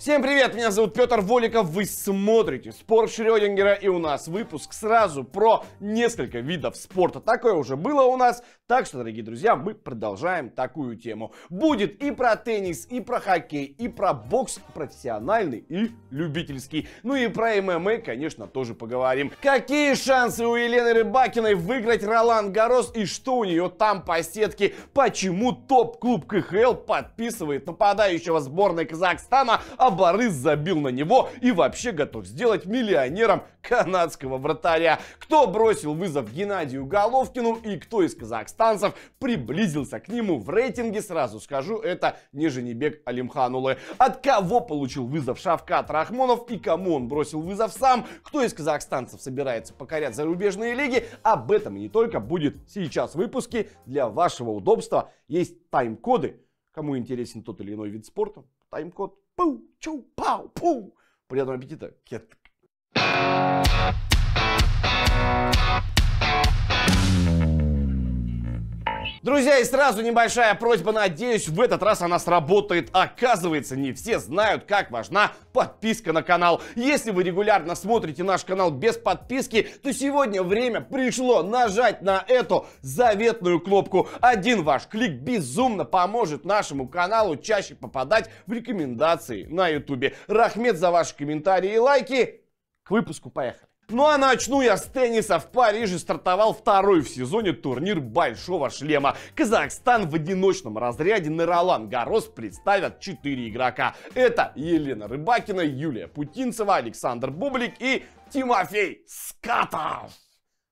Всем привет, меня зовут Петр Воликов, вы смотрите Спор Шрёдингера и у нас выпуск сразу про несколько видов спорта. Такое уже было у нас, так что, дорогие друзья, мы продолжаем такую тему. Будет и про теннис, и про хоккей, и про бокс профессиональный и любительский. Ну и про ММА, конечно, тоже поговорим. Какие шансы у Елены Рыбакиной выиграть Ролан Гарос и что у нее там по сетке? Почему топ-клуб КХЛ подписывает нападающего сборной Казахстана, а а забил на него и вообще готов сделать миллионером канадского вратаря. Кто бросил вызов Геннадию Головкину и кто из казахстанцев приблизился к нему в рейтинге, сразу скажу, это не Женебек Алимханулы. От кого получил вызов Шавкат Рахмонов и кому он бросил вызов сам, кто из казахстанцев собирается покорять зарубежные лиги, об этом и не только будет сейчас в выпуске. Для вашего удобства есть тайм-коды. Кому интересен тот или иной вид спорта, тайм-код pum, tchum, pau, pum. Приятного аппетита, кет. Друзья, и сразу небольшая просьба, надеюсь, в этот раз она сработает. Оказывается, не все знают, как важна подписка на канал. Если вы регулярно смотрите наш канал без подписки, то сегодня время пришло нажать на эту заветную кнопку. Один ваш клик безумно поможет нашему каналу чаще попадать в рекомендации на ютубе. Рахмет за ваши комментарии и лайки. К выпуску поехали. Ну а начну я с тенниса. В Париже стартовал второй в сезоне турнир Большого Шлема. Казахстан в одиночном разряде на Ролан Гарос представят 4 игрока. Это Елена Рыбакина, Юлия Путинцева, Александр Бублик и Тимофей Скатов.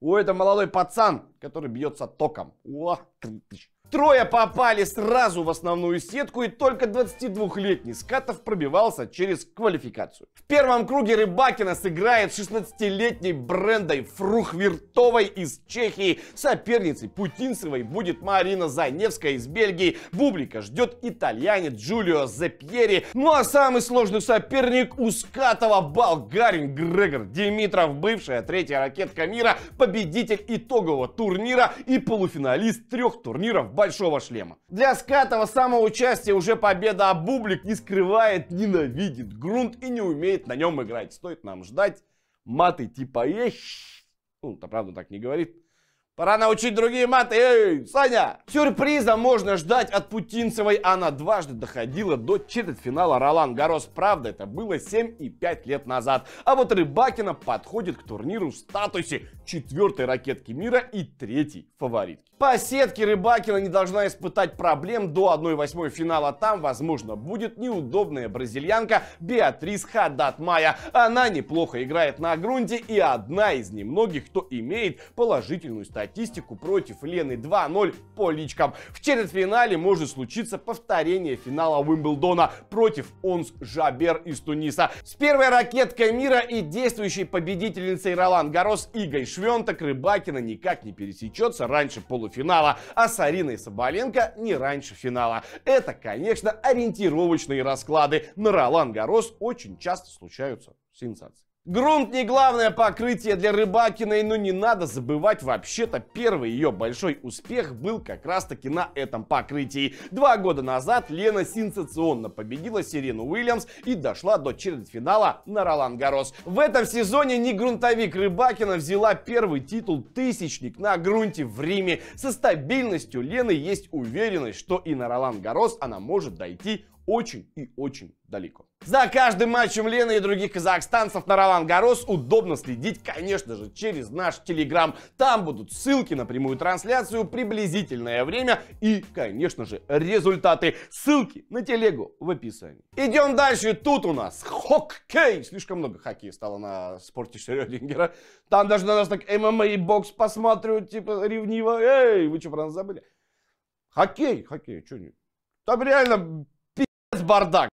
О, это молодой пацан, который бьется током. О, крутыш. Трое попали сразу в основную сетку, и только 22-летний Скатов пробивался через квалификацию. В первом круге Рыбакина сыграет 16-летней Брендой Фрухвертовой из Чехии. Соперницей Путинцевой будет Марина Заневская из Бельгии. Бублика ждет итальянец Джулио Запьери. Ну а самый сложный соперник у Скатова болгарин Грегор Димитров, бывшая третья ракетка мира, победитель итогового турнира и полуфиналист трех турниров большого шлема. Для скатого самого участия уже победа, а Бублик не скрывает, ненавидит грунт и не умеет на нем играть. Стоит нам ждать маты типа «Ещ». Ну, то правда так не говорит. Пора научить другие маты. Эй, Саня! Сюрприза можно ждать от Путинцевой. Она дважды доходила до четвертьфинала Ролан Гарос. Правда, это было 7 и 5 лет назад. А вот Рыбакина подходит к турниру в статусе четвертой ракетки мира и третьей фаворитки. По сетке Рыбакина не должна испытать проблем до 1-8 финала. Там, возможно, будет неудобная бразильянка Беатрис Хадатмая. Она неплохо играет на грунте и одна из немногих, кто имеет положительную статистику статистику против Лены 2-0 по личкам. В четвертьфинале может случиться повторение финала Уимблдона против Онс Жабер из Туниса. С первой ракеткой мира и действующей победительницей Ролан Гарос Игой Швенток Рыбакина никак не пересечется раньше полуфинала, а с Ариной Соболенко не раньше финала. Это, конечно, ориентировочные расклады. На Ролан Гарос очень часто случаются сенсации. Грунт не главное покрытие для Рыбакиной, но не надо забывать, вообще-то первый ее большой успех был как раз-таки на этом покрытии. Два года назад Лена сенсационно победила Сирену Уильямс и дошла до четвертьфинала на Ролан Гарос. В этом сезоне не грунтовик Рыбакина взяла первый титул «Тысячник» на грунте в Риме. Со стабильностью Лены есть уверенность, что и на Ролан Гарос она может дойти очень и очень далеко. За каждым матчем Лены и других казахстанцев на Ролан Гарос удобно следить, конечно же, через наш Телеграм. Там будут ссылки на прямую трансляцию, приблизительное время и, конечно же, результаты. Ссылки на телегу в описании. Идем дальше. Тут у нас хоккей. Слишком много хоккея стало на спорте Шрёдингера. Там даже на нас так ММА и бокс посматривают, типа, ревниво. Эй, вы что, про нас забыли? Хоккей, хоккей, что не? Там реально бардак.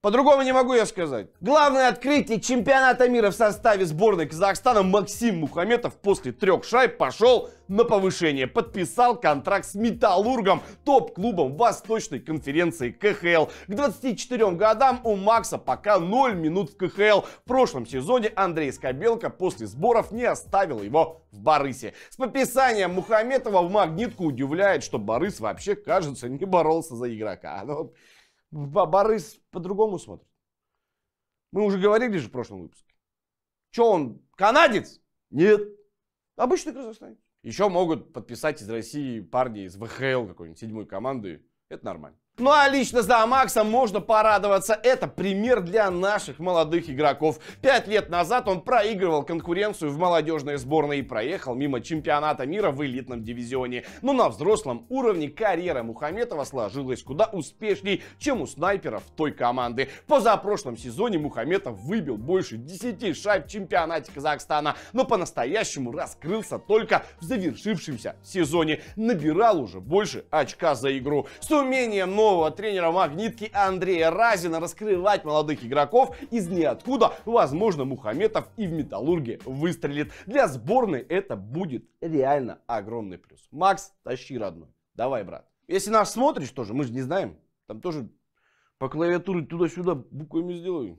По-другому не могу я сказать. Главное открытие чемпионата мира в составе сборной Казахстана Максим Мухаметов после трех шайб пошел на повышение. Подписал контракт с Металлургом, топ-клубом Восточной конференции КХЛ. К 24 годам у Макса пока 0 минут в КХЛ. В прошлом сезоне Андрей Скобелко после сборов не оставил его в Барысе. С подписанием Мухаметова в магнитку удивляет, что Барыс вообще, кажется, не боролся за игрока. Но ну, Борис по-другому смотрит. Мы уже говорили же в прошлом выпуске. Че он, канадец? Нет. Обычный казахстанец. Еще могут подписать из России парни из ВХЛ какой-нибудь, седьмой команды. Это нормально. Ну а лично за Максом можно порадоваться. Это пример для наших молодых игроков. Пять лет назад он проигрывал конкуренцию в молодежной сборной и проехал мимо чемпионата мира в элитном дивизионе. Но ну, на взрослом уровне карьера Мухаметова сложилась куда успешней, чем у снайперов той команды. Позапрошлом сезоне Мухаметов выбил больше 10 шайб в чемпионате Казахстана, но по-настоящему раскрылся только в завершившемся сезоне. Набирал уже больше очка за игру. С умением, но нового тренера «Магнитки» Андрея Разина раскрывать молодых игроков из ниоткуда, возможно, Мухаметов и в «Металлурге» выстрелит. Для сборной это будет реально огромный плюс. Макс, тащи, родной. Давай, брат. Если нас смотришь тоже, мы же не знаем. Там тоже по клавиатуре туда-сюда буквами сделаю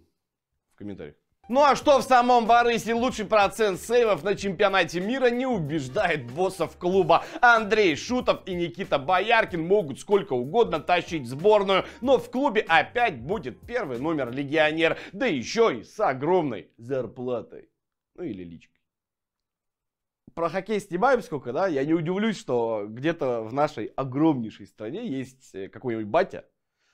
в комментариях. Ну а что в самом Барысе лучший процент сейвов на чемпионате мира не убеждает боссов клуба. Андрей Шутов и Никита Бояркин могут сколько угодно тащить сборную, но в клубе опять будет первый номер легионер, да еще и с огромной зарплатой. Ну или личкой. Про хоккей снимаем сколько, да? Я не удивлюсь, что где-то в нашей огромнейшей стране есть э, какой-нибудь батя,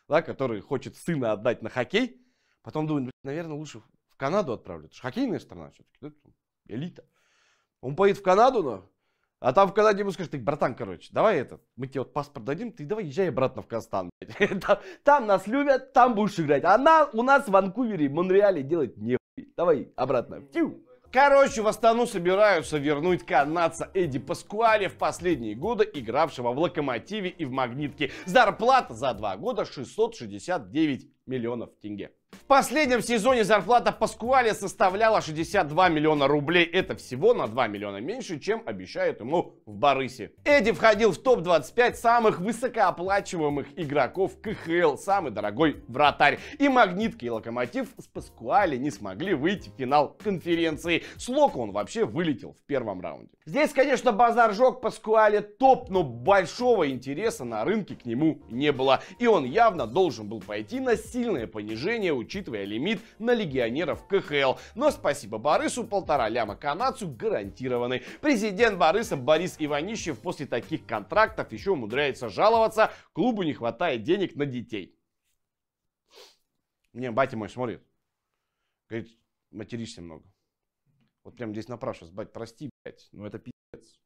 да, который хочет сына отдать на хоккей, потом думает, наверное, лучше Канаду отправлю. Это же хоккейная страна все-таки. да, Элита. Он поедет в Канаду, но... А там в Канаде ему скажут, ты, братан, короче, давай этот, мы тебе вот паспорт дадим, ты давай езжай обратно в Казахстан. Там, нас любят, там будешь играть. А на, у нас в Ванкувере, Монреале делать не Давай обратно. Короче, в Астану собираются вернуть канадца Эдди Паскуале в последние годы, игравшего в «Локомотиве» и в «Магнитке». Зарплата за два года 669 миллионов тенге. В последнем сезоне зарплата Паскуале составляла 62 миллиона рублей. Это всего на 2 миллиона меньше, чем обещают ему в Барысе. Эдди входил в топ-25 самых высокооплачиваемых игроков КХЛ, самый дорогой вратарь. И Магнитки и Локомотив с Паскуале не смогли выйти в финал конференции. С Локу он вообще вылетел в первом раунде. Здесь, конечно, базар жег Паскуале топ, но большого интереса на рынке к нему не было. И он явно должен был пойти на сильное понижение, учитывая лимит на легионеров КХЛ. Но спасибо Борису, полтора ляма канадцу гарантированы. Президент Бориса Борис Иванищев после таких контрактов еще умудряется жаловаться, клубу не хватает денег на детей. Мне батя мой смотрит, говорит, материшься много. Вот прям здесь напрашиваюсь, бать, прости, блядь, ну это пиздец.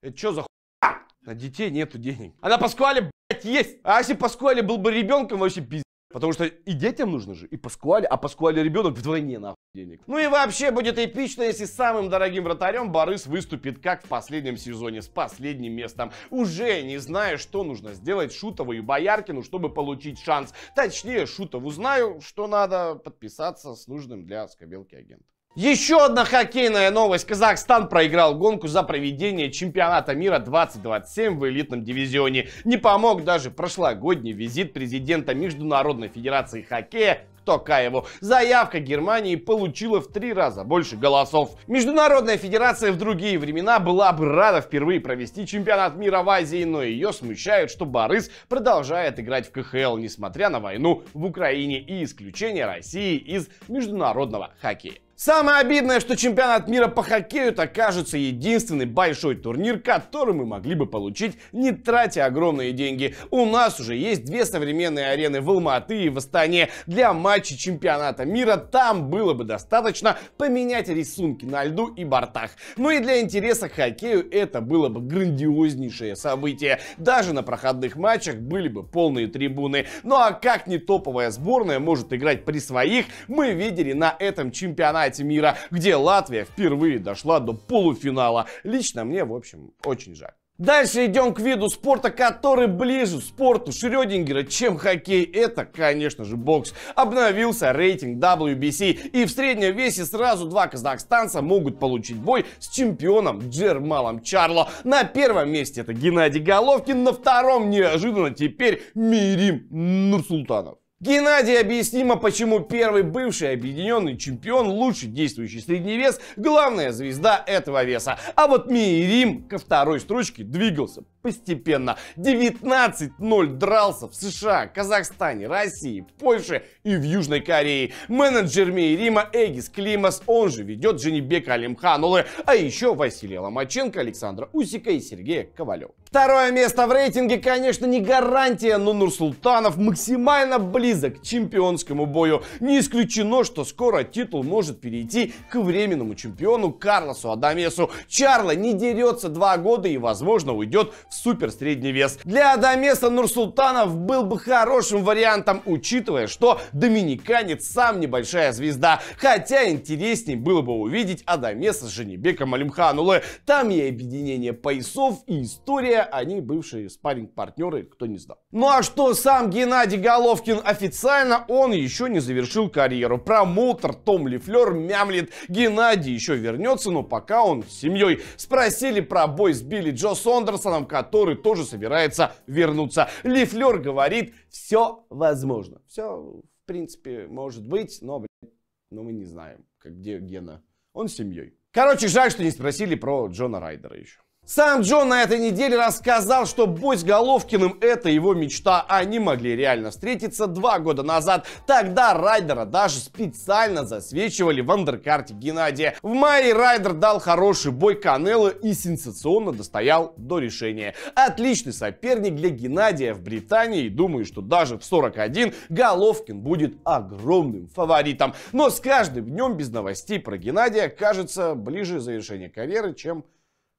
Это что за хуй? А, на детей нету денег. Она на Паскуале, блядь, есть. А если Паскуале был бы ребенком, вообще пиздец. Потому что и детям нужно же, и Паскуале, а Паскуале ребенок вдвойне нахуй денег. Ну и вообще будет эпично, если самым дорогим вратарем Борис выступит как в последнем сезоне с последним местом. Уже не зная, что нужно сделать Шутову и Бояркину, чтобы получить шанс. Точнее, Шутову знаю, что надо подписаться с нужным для скобелки агентом. Еще одна хоккейная новость. Казахстан проиграл гонку за проведение чемпионата мира 2027 в элитном дивизионе. Не помог даже прошлогодний визит президента Международной Федерации Хоккея Токаеву. Заявка Германии получила в три раза больше голосов. Международная федерация в другие времена была бы рада впервые провести чемпионат мира в Азии, но ее смущают, что Борис продолжает играть в КХЛ, несмотря на войну в Украине и исключение России из международного хоккея. Самое обидное, что чемпионат мира по хоккею это кажется единственный большой турнир, который мы могли бы получить, не тратя огромные деньги. У нас уже есть две современные арены в Алматы и в Астане. Для матчей чемпионата мира там было бы достаточно поменять рисунки на льду и бортах. Ну и для интереса к хоккею это было бы грандиознейшее событие. Даже на проходных матчах были бы полные трибуны. Ну а как не топовая сборная может играть при своих, мы видели на этом чемпионате чемпионате мира, где Латвия впервые дошла до полуфинала. Лично мне, в общем, очень жаль. Дальше идем к виду спорта, который ближе спорту Шрёдингера, чем хоккей. Это, конечно же, бокс. Обновился рейтинг WBC, и в среднем весе сразу два казахстанца могут получить бой с чемпионом Джермалом Чарло. На первом месте это Геннадий Головкин, на втором неожиданно теперь Мирим Нурсултанов. Геннадий объяснимо, почему первый бывший объединенный чемпион, лучший действующий средний вес, главная звезда этого веса. А вот Мирим ко второй строчке двигался постепенно. 19-0 дрался в США, Казахстане, России, Польше и в Южной Корее. Менеджер Мирима Эгис Климас, он же ведет Женебека Алимханулы, а еще Василия Ломаченко, Александра Усика и Сергея Ковалева. Второе место в рейтинге, конечно, не гарантия, но Нурсултанов максимально близок к чемпионскому бою. Не исключено, что скоро титул может перейти к временному чемпиону Карлосу Адамесу. Чарло не дерется два года и, возможно, уйдет в супер средний вес. Для Адамеса Нурсултанов был бы хорошим вариантом, учитывая, что доминиканец сам небольшая звезда. Хотя интересней было бы увидеть Адамеса с Женебеком Алимханулы. Там и объединение поясов, и история они бывшие спарринг-партнеры, кто не знал. Ну а что сам Геннадий Головкин официально, он еще не завершил карьеру. Промоутер Том Лифлер мямлит, Геннадий еще вернется, но пока он с семьей. Спросили про бой с Билли Джо Сондерсоном, который тоже собирается вернуться. Лифлер говорит, все возможно. Все, в принципе, может быть, но, блядь, но мы не знаем, как, где Гена. Он с семьей. Короче, жаль, что не спросили про Джона Райдера еще. Сам Джон на этой неделе рассказал, что бой с Головкиным – это его мечта. Они могли реально встретиться два года назад. Тогда Райдера даже специально засвечивали в андеркарте Геннадия. В мае Райдер дал хороший бой Канело и сенсационно достоял до решения. Отличный соперник для Геннадия в Британии. Думаю, что даже в 41 Головкин будет огромным фаворитом. Но с каждым днем без новостей про Геннадия кажется ближе завершение карьеры, чем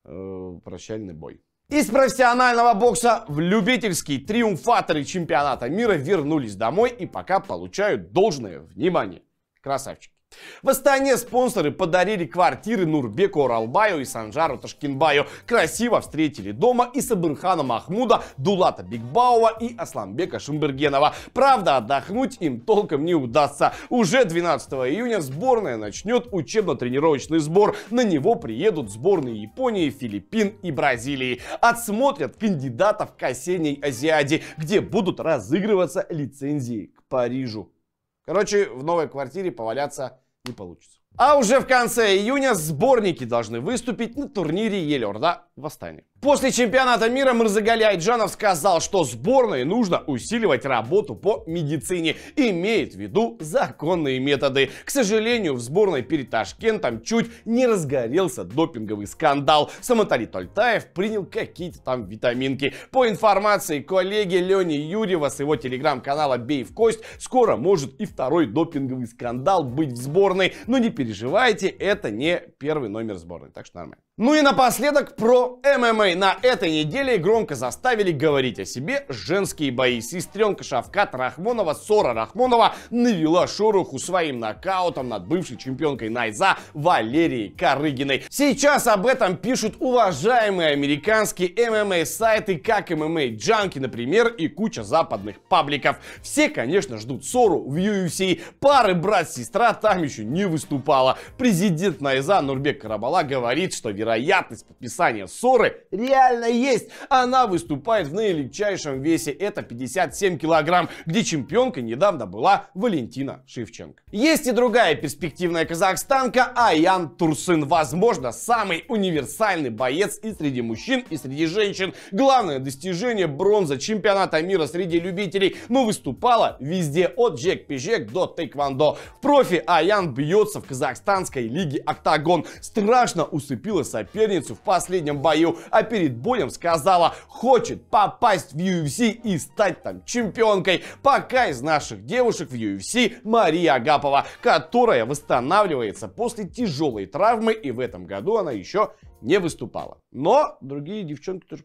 э, прощальный бой. Из профессионального бокса в любительский триумфаторы чемпионата мира вернулись домой и пока получают должное внимание. Красавчики. В Астане спонсоры подарили квартиры Нурбеку Оралбаю и Санжару Ташкинбаю. Красиво встретили дома и Сабырхана Махмуда, Дулата Бигбауа и Асламбека Шумбергенова. Правда, отдохнуть им толком не удастся. Уже 12 июня сборная начнет учебно-тренировочный сбор. На него приедут сборные Японии, Филиппин и Бразилии. Отсмотрят кандидатов к осенней Азиаде, где будут разыгрываться лицензии к Парижу. Короче, в новой квартире поваляться не получится. А уже в конце июня сборники должны выступить на турнире Елорда Астане. После чемпионата мира Мырзагаля Айджанов сказал, что сборной нужно усиливать работу по медицине, имеет в виду законные методы. К сожалению, в сборной перед Ташкентом чуть не разгорелся допинговый скандал. Саматали Тольтаев принял какие-то там витаминки. По информации коллеги Лени Юрьева с его телеграм-канала «Бей в кость», скоро может и второй допинговый скандал быть в сборной, но не перед переживайте, это не первый номер сборной, так что нормально. Ну и напоследок про ММА. На этой неделе громко заставили говорить о себе женские бои. Сестренка Шавкат Рахмонова, Сора Рахмонова, навела шороху своим нокаутом над бывшей чемпионкой Найза Валерией Карыгиной. Сейчас об этом пишут уважаемые американские ММА-сайты, как ММА Джанки, например, и куча западных пабликов. Все, конечно, ждут Сору в UFC. Пары брат-сестра там еще не выступала. Президент Найза Нурбек Карабала говорит, что вероятность подписания ссоры реально есть. Она выступает в наилегчайшем весе, это 57 килограмм, где чемпионкой недавно была Валентина Шивченко. Есть и другая перспективная казахстанка Аян Турсын. Возможно, самый универсальный боец и среди мужчин, и среди женщин. Главное достижение бронза чемпионата мира среди любителей, но выступала везде от джек-пижек до тэквондо. В профи Аян бьется в казахстанской лиге «Октагон». Страшно усыпила соперницу в последнем бою, а перед боем сказала, хочет попасть в UFC и стать там чемпионкой. Пока из наших девушек в UFC Мария Агапова, которая восстанавливается после тяжелой травмы и в этом году она еще не выступала. Но другие девчонки тоже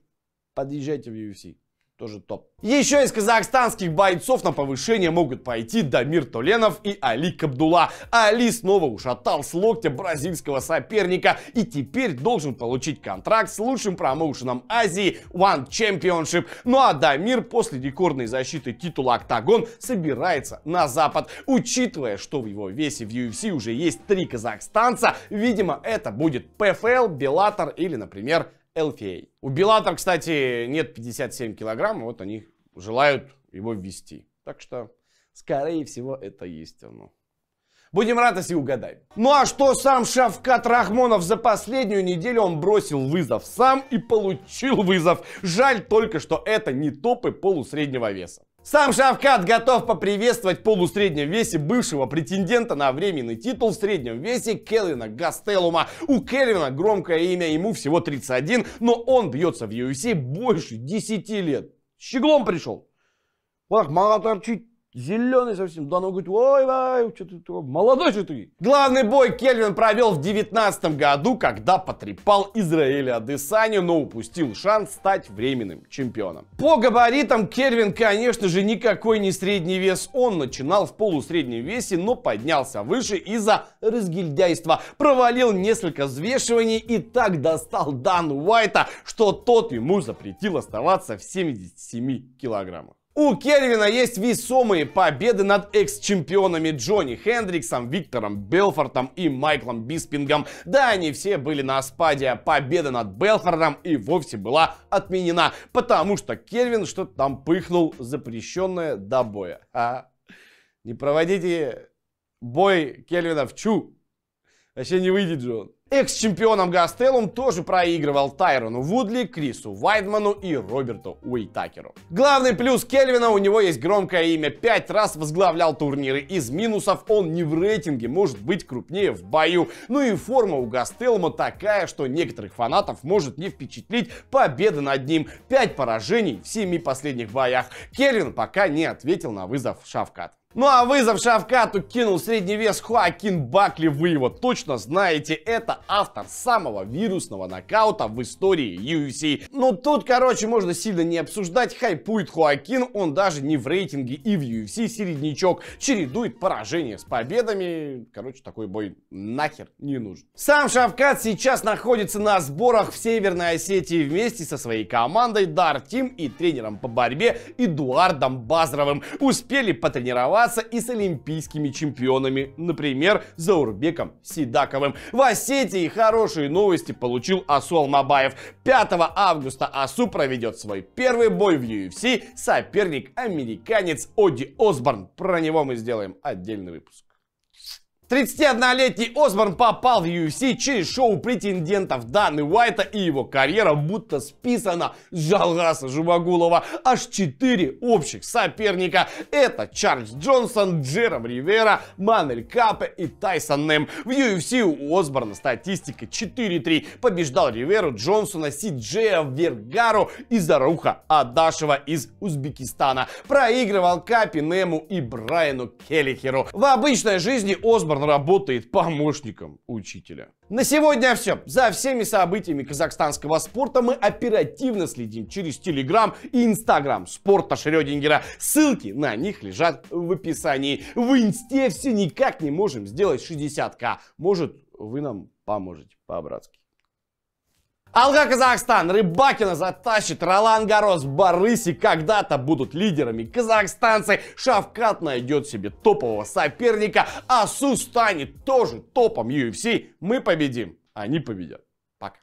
подъезжайте в UFC тоже топ. Еще из казахстанских бойцов на повышение могут пойти Дамир Толенов и Али Кабдула. Али снова ушатал с локтя бразильского соперника и теперь должен получить контракт с лучшим промоушеном Азии One Championship. Ну а Дамир после рекордной защиты титула Октагон собирается на запад. Учитывая, что в его весе в UFC уже есть три казахстанца, видимо это будет ПФЛ, Беллатор или, например, LFA. У Белатор, кстати, нет 57 килограмм, вот они желают его ввести. Так что, скорее всего, это есть оно. Будем рады, если угадаем. Ну а что сам Шавкат Рахмонов за последнюю неделю он бросил вызов сам и получил вызов. Жаль только, что это не топы полусреднего веса. Сам Шавкат готов поприветствовать в полусреднем весе бывшего претендента на временный титул в среднем весе Келвина Гастелума. У Келвина громкое имя, ему всего 31, но он бьется в UFC больше 10 лет. С щеглом пришел. Вот так мало торчит. Зеленый совсем. Донован говорит, ой, ой, что ты, молодой же ты. Главный бой Кельвин провел в 19 году, когда потрепал Израиля Адесаню, но упустил шанс стать временным чемпионом. По габаритам Кельвин, конечно же, никакой не средний вес. Он начинал в полусреднем весе, но поднялся выше из-за разгильдяйства. Провалил несколько взвешиваний и так достал Дан Уайта, что тот ему запретил оставаться в 77 килограммах. У Кельвина есть весомые победы над экс-чемпионами Джонни Хендриксом, Виктором Белфортом и Майклом Биспингом. Да, они все были на спаде. А победа над Белфортом и вовсе была отменена, потому что Кельвин что-то там пыхнул запрещенное до боя. А не проводите бой Кельвина в чу. Вообще не выйдет же он. Экс-чемпионом Гастеллум тоже проигрывал Тайрону Вудли, Крису Вайдману и Роберту Уитакеру. Главный плюс Кельвина, у него есть громкое имя, пять раз возглавлял турниры. Из минусов он не в рейтинге, может быть крупнее в бою. Ну и форма у Гастеллума такая, что некоторых фанатов может не впечатлить победа над ним. Пять поражений в семи последних боях. Кельвин пока не ответил на вызов Шавкат. Ну а вызов Шавкату кинул средний вес Хоакин Бакли, вы его точно знаете, это автор самого вирусного нокаута в истории UFC. Ну тут, короче, можно сильно не обсуждать, хайпует Хоакин, он даже не в рейтинге и в UFC середнячок, чередует поражение с победами, короче, такой бой нахер не нужен. Сам Шавкат сейчас находится на сборах в Северной Осетии вместе со своей командой Дар Тим и тренером по борьбе Эдуардом Базровым. Успели потренировать соревноваться и с олимпийскими чемпионами, например, Заурбеком Сидаковым. В Осетии хорошие новости получил Асу Алмабаев. 5 августа Асу проведет свой первый бой в UFC, соперник американец Оди Осборн. Про него мы сделаем отдельный выпуск. 31-летний Осборн попал в UFC через шоу претендентов Даны Уайта и его карьера будто списана с Жалгаса Жумагулова. Аж четыре общих соперника. Это Чарльз Джонсон, Джером Ривера, Манель Капе и Тайсон Нэм. В UFC у Осборна статистика 4-3. Побеждал Риверу, Джонсона, Сиджея, Вергару и Заруха Адашева из Узбекистана. Проигрывал Капе, Нему и Брайану Келлихеру. В обычной жизни Осборн Кастер работает помощником учителя. На сегодня все. За всеми событиями казахстанского спорта мы оперативно следим через Телеграм и Инстаграм спорта Шрёдингера. Ссылки на них лежат в описании. В Инсте все никак не можем сделать 60к. Может, вы нам поможете по-братски. Алга Казахстан, Рыбакина затащит, Ролан Горос, Барыси когда-то будут лидерами. Казахстанцы, Шавкат найдет себе топового соперника, Асу станет тоже топом UFC. Мы победим, они победят. Пока.